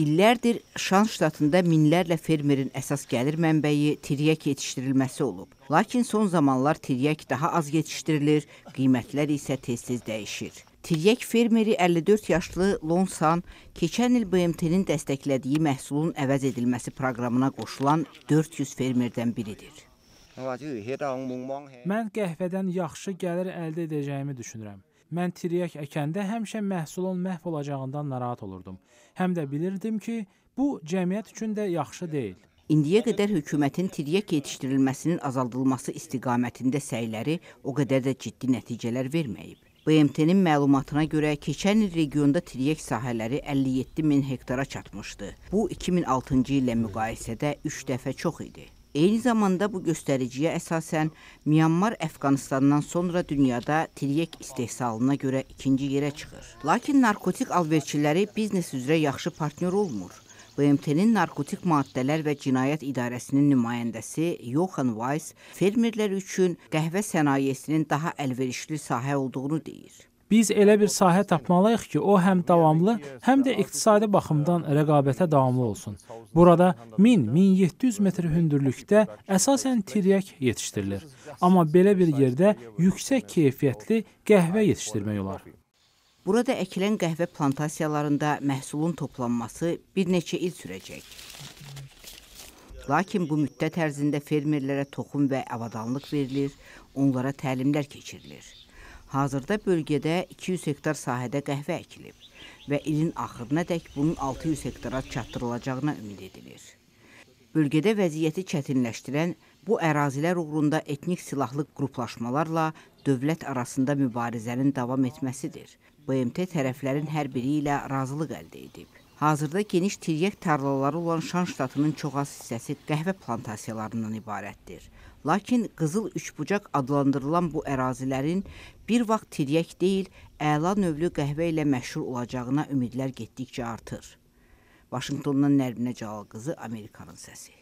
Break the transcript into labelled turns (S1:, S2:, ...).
S1: illərdir Şan ştatında minlərlə fermerin əsas gəlir mənbəyi tiryək yetişdirilməsi olub. Lakin son zamanlar tiryək daha az yetişdirilir, qiymətlər isə tez-tez dəyişir. Tiryək fermeri 54 yaşlı Lonsan keçən il BMT-nin dəstəklədiyi məhsulun əvəz edilməsi proqramına qoşulan 400 fermerdən biridir.
S2: Mən qəhvədən yaxşı gəlir əldə edəcəyimi düşünürəm. Mən tiryək əkəndə həmişə məhsulun məhv olacağından narahat
S1: olurdum. Həm də bilirdim ki, bu cəmiyyət üçün də yaxşı deyil. İndiyə qədər hökumətin tiryək yetişdirilməsinin azaldılması istiqamətində səyləri o qədər də ciddi nəticələr verməyib. BMT-nin məlumatına görə keçən il regionda tiryək sahələri 57 min hektara çatmışdı. Bu 2006-cı illə müqayisədə 3 dəfə çox idi. Eyni zamanda bu göstəriciyə əsasən Myanmar Əfqanistandan sonra dünyada tiryək istehsalına görə ikinci yerə çıxır. Lakin narkotik alverçiləri biznes üzrə yaxşı partnyor olmur. BMT-nin narkotik maddələr və cinayət idarəsinin nümayəndəsi Johan Weiss fermerlər üçün qəhvə sənayesinin daha əlverişli sahə olduğunu deyir.
S2: Biz elə bir sahə tapmalıyıq ki, o həm davamlı, həm də iqtisadi baxımdan rəqabətə davamlı olsun. Burada 1000-1700 metr hündürlükdə əsasən tiryək yetişdirilir. Amma belə bir yerdə yüksək keyfiyyətli qəhvə yetişdirmək olar.
S1: Burada əkilən qəhvə plantasiyalarında məhsulun toplanması bir neçə il sürəcək. Lakin bu müddət ərzində fermerlərə toxum və avadanlıq verilir, onlara təlimlər keçirilir. Hazırda bölgədə 200 hektar sahədə qəhvə əkilib və ilin axırına dək bunun 600 hektara çatdırılacağına ümid edilir. Bölgədə vəziyyəti çətinləşdirən bu ərazilər uğrunda etnik silahlı qruplaşmalarla dövlət arasında mübarizənin davam etməsidir. BMT tərəflərin hər biri ilə razılıq əldə edib. Hazırda geniş tiryək tarlaları olan Şan ştatının çox az hissəsi qəhvə plantasiyalarından ibarətdir. Lakin qızıl üçbucaq adlandırılan bu ərazilərin bir vaxt tiryək deyil, əla növlü qəhvə ilə məşhur olacağına ümidlər getdikcə artır. Vaşinqtondan Nərminə Cəlal qızı Amerikanın səsi.